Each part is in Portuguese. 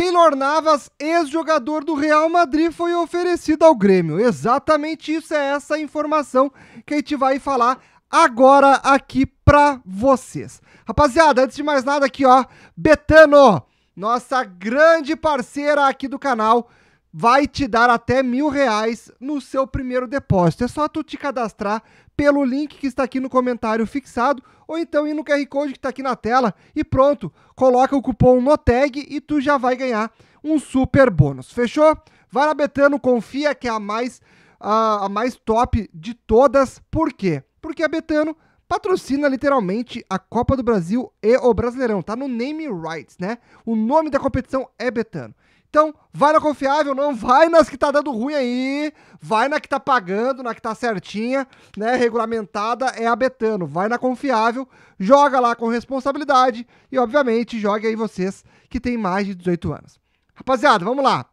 Keylor Navas, ex-jogador do Real Madrid, foi oferecido ao Grêmio. Exatamente isso é essa informação que a gente vai falar agora aqui para vocês. Rapaziada, antes de mais nada aqui, ó, Betano, nossa grande parceira aqui do canal, vai te dar até mil reais no seu primeiro depósito. É só tu te cadastrar pelo link que está aqui no comentário fixado ou então ir no QR Code que está aqui na tela e pronto, coloca o cupom NOTEG e tu já vai ganhar um super bônus. Fechou? Vai na Betano, confia que é a mais, a, a mais top de todas. Por quê? Porque a Betano patrocina literalmente a Copa do Brasil e o Brasileirão. Tá no name rights, né? O nome da competição é Betano. Então, vai na confiável, não vai nas que tá dando ruim aí, vai na que tá pagando, na que tá certinha, né, regulamentada, é a Betano. Vai na confiável, joga lá com responsabilidade e, obviamente, jogue aí vocês que têm mais de 18 anos. Rapaziada, vamos lá.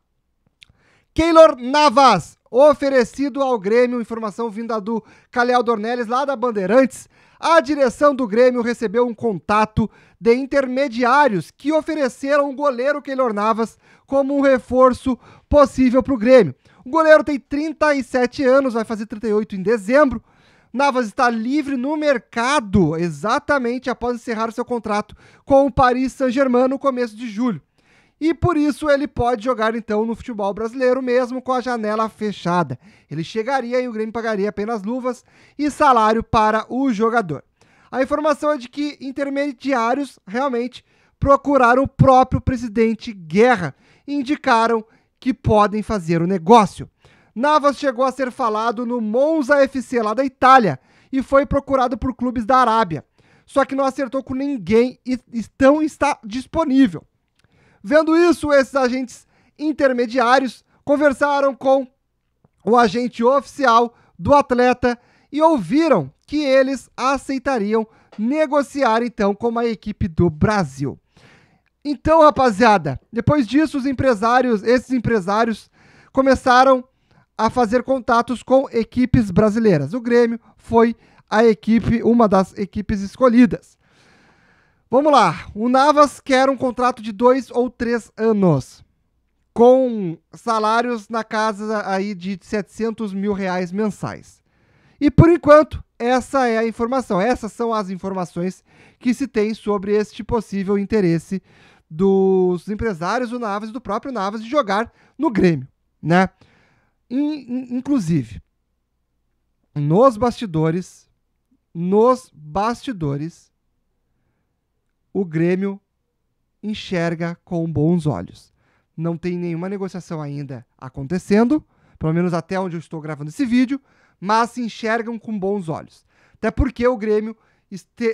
Keylor Navas oferecido ao Grêmio, informação vinda do Calhau Dornelles, lá da Bandeirantes. A direção do Grêmio recebeu um contato de intermediários que ofereceram o goleiro Keylor Navas como um reforço possível para o Grêmio. O goleiro tem 37 anos, vai fazer 38 em dezembro. Navas está livre no mercado exatamente após encerrar seu contrato com o Paris Saint-Germain no começo de julho e por isso ele pode jogar então no futebol brasileiro mesmo com a janela fechada. Ele chegaria e o Grêmio pagaria apenas luvas e salário para o jogador. A informação é de que intermediários realmente procuraram o próprio presidente Guerra e indicaram que podem fazer o negócio. Navas chegou a ser falado no Monza FC lá da Itália e foi procurado por clubes da Arábia. Só que não acertou com ninguém e estão está disponível. Vendo isso, esses agentes intermediários conversaram com o agente oficial do atleta e ouviram que eles aceitariam negociar então com a equipe do Brasil. Então, rapaziada, depois disso os empresários, esses empresários começaram a fazer contatos com equipes brasileiras. O Grêmio foi a equipe, uma das equipes escolhidas. Vamos lá. O Navas quer um contrato de dois ou três anos, com salários na casa aí de 700 mil reais mensais. E por enquanto, essa é a informação. Essas são as informações que se tem sobre este possível interesse dos empresários do Navas e do próprio Navas de jogar no Grêmio, né? Inclusive, nos bastidores, nos bastidores, o Grêmio enxerga com bons olhos. Não tem nenhuma negociação ainda acontecendo, pelo menos até onde eu estou gravando esse vídeo, mas se enxergam com bons olhos. Até porque o Grêmio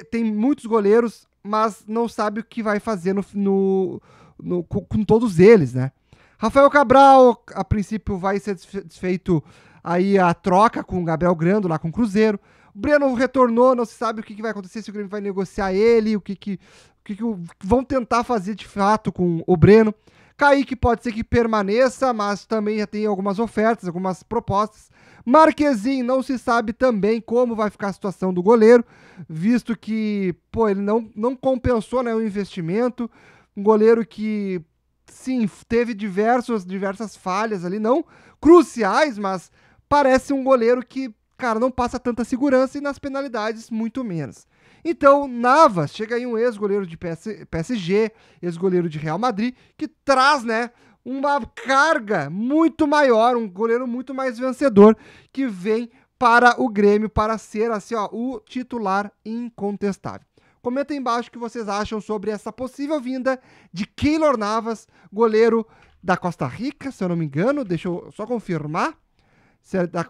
tem muitos goleiros, mas não sabe o que vai fazer no, no, no com, com todos eles, né? Rafael Cabral, a princípio, vai ser desfeito aí a troca com o Gabriel Grando lá com o Cruzeiro. O Breno retornou, não se sabe o que, que vai acontecer, se o Grêmio vai negociar ele, o que, que, o que, que vão tentar fazer de fato com o Breno. Kaique pode ser que permaneça, mas também já tem algumas ofertas, algumas propostas. Marquezinho, não se sabe também como vai ficar a situação do goleiro, visto que, pô, ele não, não compensou né, o investimento. Um goleiro que, sim, teve diversos, diversas falhas ali, não cruciais, mas parece um goleiro que, cara, não passa tanta segurança e nas penalidades muito menos. Então, Navas, chega aí um ex-goleiro de PSG, ex-goleiro de Real Madrid, que traz, né, uma carga muito maior, um goleiro muito mais vencedor que vem para o Grêmio para ser assim, ó, o titular incontestável. Comenta aí embaixo o que vocês acham sobre essa possível vinda de Keylor Navas, goleiro da Costa Rica, se eu não me engano, deixa eu só confirmar.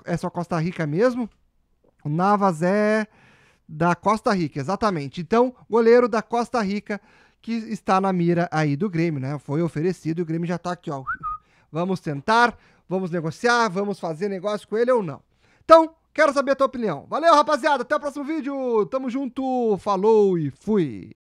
É, é só Costa Rica mesmo? O Navas é da Costa Rica, exatamente. Então, goleiro da Costa Rica que está na mira aí do Grêmio, né? Foi oferecido e o Grêmio já tá aqui, ó. Vamos tentar, vamos negociar, vamos fazer negócio com ele ou não. Então, quero saber a tua opinião. Valeu, rapaziada. Até o próximo vídeo. Tamo junto. Falou e fui.